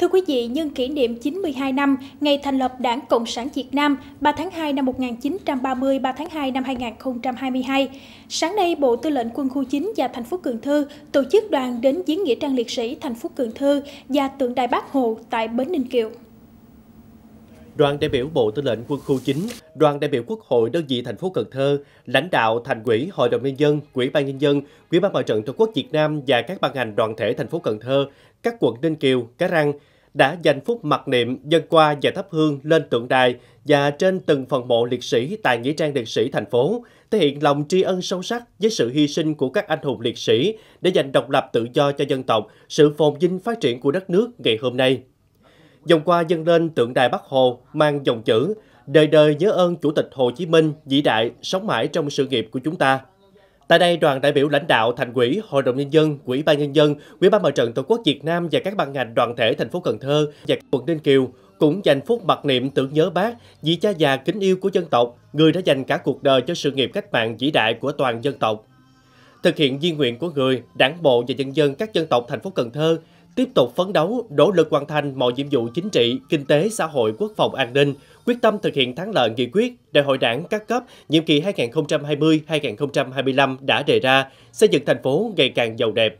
Thưa quý vị, nhân kỷ niệm 92 năm ngày thành lập Đảng Cộng sản Việt Nam 3 tháng 2 năm 1930, 3 tháng 2 năm 2022, sáng nay Bộ Tư lệnh Quân khu 9 và thành phố Cần Thơ tổ chức đoàn đến viếng nghĩa trang liệt sĩ thành phố Cần Thơ và tượng đài Bác Hồ tại Bến Ninh Kiều. Đoàn đại biểu Bộ Tư lệnh Quân khu 9, đoàn đại biểu Quốc hội đơn vị thành phố Cần Thơ, lãnh đạo Thành ủy, Hội đồng nhân dân, Quỹ ban nhân dân, Quỹ ban Mặt trận Tổ quốc Việt Nam và các ban ngành đoàn thể thành phố Cần Thơ các quận Ninh Kiều, Cái Răng đã dành phút mặc niệm dân qua và thắp hương lên tượng đài và trên từng phần mộ liệt sĩ tại Nghĩa trang liệt sĩ thành phố, thể hiện lòng tri ân sâu sắc với sự hy sinh của các anh hùng liệt sĩ để giành độc lập tự do cho dân tộc, sự phồn vinh phát triển của đất nước ngày hôm nay. Dòng qua dâng lên tượng đài Bắc Hồ mang dòng chữ Đời đời nhớ ơn Chủ tịch Hồ Chí Minh vĩ đại sống mãi trong sự nghiệp của chúng ta. Tại đây, đoàn đại biểu lãnh đạo Thành quỹ Hội đồng nhân dân, quỹ ban nhân dân, quỹ ban Mặt trận Tổ quốc Việt Nam và các ban ngành đoàn thể thành phố Cần Thơ và quận Ninh Kiều cũng dành phút mặc niệm tưởng nhớ bác, vị cha già kính yêu của dân tộc, người đã dành cả cuộc đời cho sự nghiệp cách mạng vĩ đại của toàn dân tộc. Thực hiện di nguyện của người, đảng bộ và nhân dân các dân tộc thành phố Cần Thơ, tiếp tục phấn đấu, nỗ lực hoàn thành mọi nhiệm vụ chính trị, kinh tế, xã hội, quốc phòng, an ninh, quyết tâm thực hiện thắng lợi nghị quyết Đại hội Đảng các cấp nhiệm kỳ 2020-2025 đã đề ra, xây dựng thành phố ngày càng giàu đẹp,